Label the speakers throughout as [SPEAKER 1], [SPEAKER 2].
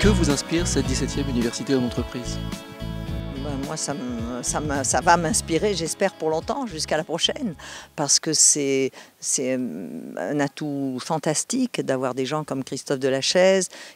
[SPEAKER 1] Que vous inspire cette 17e université en entreprise
[SPEAKER 2] ben, moi, ça, ça va m'inspirer, j'espère, pour longtemps, jusqu'à la prochaine, parce que c'est c'est euh, un atout fantastique d'avoir des gens comme Christophe de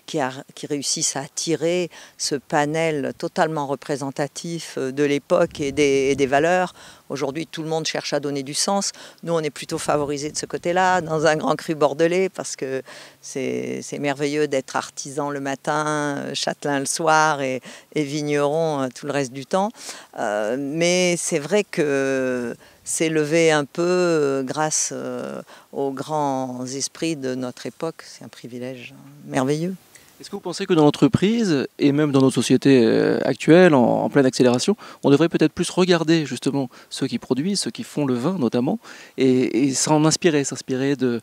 [SPEAKER 2] qui, a, qui réussissent à attirer ce panel totalement représentatif euh, de l'époque et, des, valeurs. Aujourd'hui, tout le monde cherche à donner du sens. Nous, on est plutôt favorisés de ce côté-là, dans un grand cru bordelais, parce que c'est merveilleux d'être artisan le matin, euh, châtelain le soir et, vigneron tout le reste du temps. mais c'est vrai que s'élever un peu euh, grâce euh, aux grands esprits de notre époque. C'est un privilège hein,
[SPEAKER 1] merveilleux. Est-ce que vous pensez que dans l'entreprise et même dans nos sociétés euh, actuelles en, pleine accélération, on devrait peut-être plus regarder justement ceux qui produisent, ceux qui font le vin notamment, et, et s'en inspirer, s'inspirer de,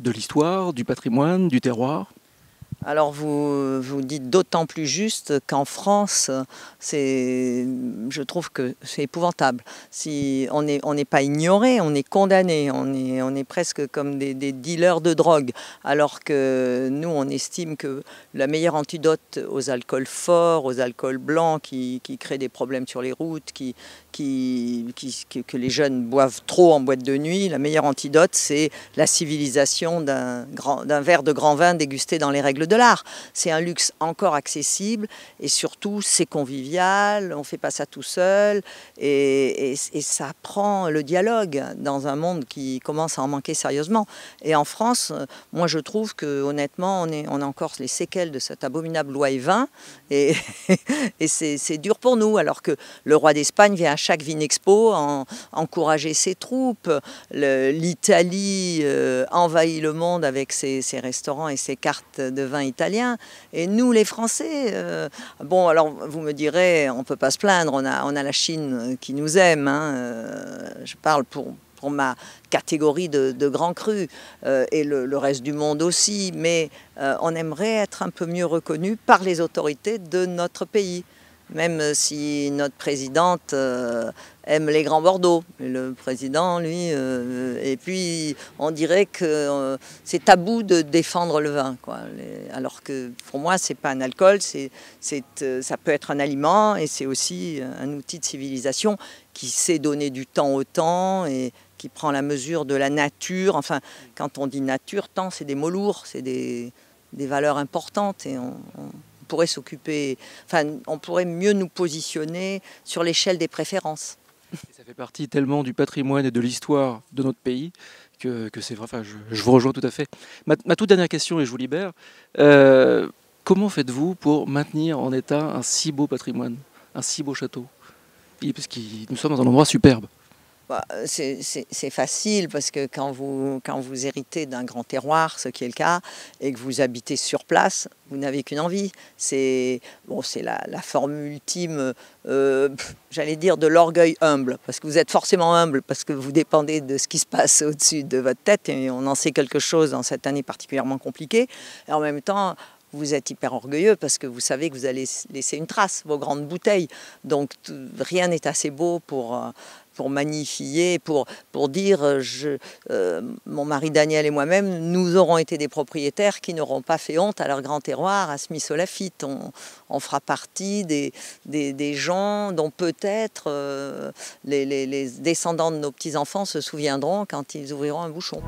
[SPEAKER 1] de l'histoire, du patrimoine, du terroir
[SPEAKER 2] alors vous, vous dites d'autant plus juste qu'en France, c'est, je trouve que c'est épouvantable. Si on n'est on pas ignoré, on est condamné, on est, on est presque comme des, dealers de drogue, alors que nous, on estime que la meilleure antidote aux alcools forts, aux alcools blancs qui, qui créent des problèmes sur les routes, qui, qui, que les jeunes boivent trop en boîte de nuit, la meilleure antidote, c'est la civilisation d'un, grand, d'un verre de grand vin dégusté dans les règles de c'est un luxe encore accessible et surtout c'est convivial, on ne fait pas ça tout seul et, ça prend le dialogue dans un monde qui commence à en manquer sérieusement. Et en France, euh, moi je trouve que honnêtement on, est, on a encore les séquelles de cette abominable loi E20 et, c'est dur pour nous alors que le roi d'Espagne vient à chaque Vinexpo encourager ses troupes, l'Italie euh, envahit le monde avec ses restaurants et ses cartes de vin italien Et nous, les Français, euh, bon, alors vous me direz, on ne peut pas se plaindre, on a, la Chine euh, qui nous aime. Hein, euh, je parle pour, ma catégorie de, grands crus et le, le, reste du monde aussi, mais on aimerait être un peu mieux reconnu par les autorités de notre pays même euh, si notre présidente euh, aime les grands Bordeaux. Le président, lui, euh, et puis on dirait que c'est tabou de défendre le vin, quoi. alors que pour moi, c'est pas un alcool, c'est, ça peut être un aliment et c'est aussi un outil de civilisation qui sait donner du temps au temps et qui prend la mesure de la nature. Enfin, quand on dit nature, temps, c'est des mots lourds, c'est des, valeurs importantes et on pourrait s'occuper, enfin, on pourrait mieux nous positionner sur l'échelle des
[SPEAKER 1] préférences. ça fait partie tellement du patrimoine et de l'histoire de notre pays que, que c'est vrai. Enfin, je, vous rejoins tout à fait. Ma, toute dernière question, et je vous libère. Euh, comment faites-vous pour maintenir en état un si beau patrimoine, un si beau château Parce nous sommes dans un endroit superbe.
[SPEAKER 2] Bah, c'est facile parce que quand vous, quand vous héritez d'un grand terroir, ce qui est le cas, et que vous habitez sur place, vous n'avez qu'une envie. C'est bon, la, la forme ultime, euh, j'allais dire, de l'orgueil humble, parce que vous êtes forcément humble, parce que vous dépendez de ce qui se passe au-dessus de votre tête, et on en sait quelque chose dans cette année particulièrement compliquée. Et en même temps, vous êtes hyper orgueilleux parce que vous savez que vous allez laisser une trace, vos grandes bouteilles. Donc rien n'est assez beau pour, euh, pour magnifier, pour, pour dire euh, je, euh, mon mari Daniel et moi-même, nous aurons été des propriétaires qui n'auront pas fait honte à leur grand terroir, à smith On, fera partie des, des, des gens dont peut-être euh, les, les, les descendants de nos petits-enfants se souviendront quand ils ouvriront un bouchon.